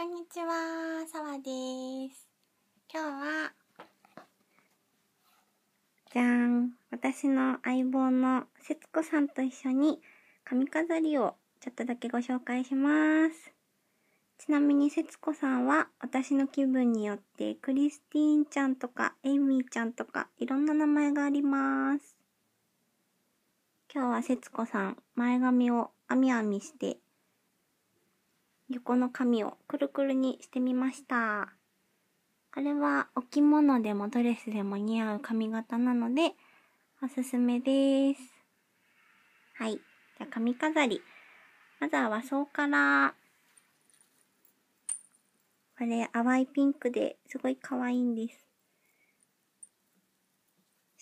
こんにちは、さわです。今日は、じゃん、私の相棒の節子さんと一緒に髪飾りをちょっとだけご紹介します。ちなみに節子さんは私の気分によってクリスティーンちゃんとかエイミーちゃんとかいろんな名前があります。今日は節子さん前髪をあみあみして横の髪をくるくるにしてみましたこれはお着物でもドレスでも似合う髪型なのでおすすめですはいじゃあ髪飾りまずは和装からこれ淡いピンクですごい可愛いんです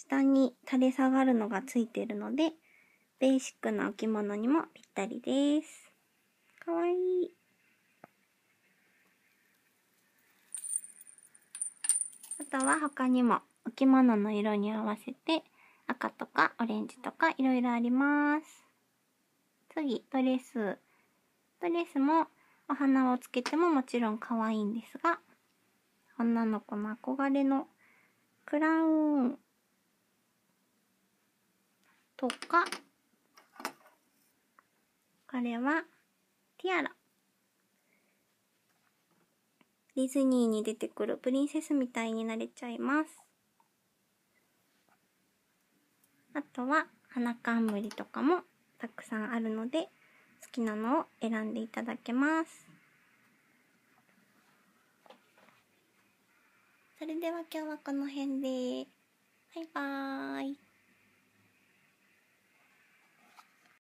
下に垂れ下がるのがついてるのでベーシックなお着物にもぴったりですとは他にもお着物の色に合わせて赤とかオレンジとかいろいろあります次ドレスドレスもお花をつけてももちろん可愛いんですが女の子の憧れのクラウンとかこれはティアラディズニーに出てくるプリンセスみたいになれちゃいます。あとは花冠とかもたくさんあるので好きなのを選んでいただけます。それでは今日はこの辺で。バイバーイ。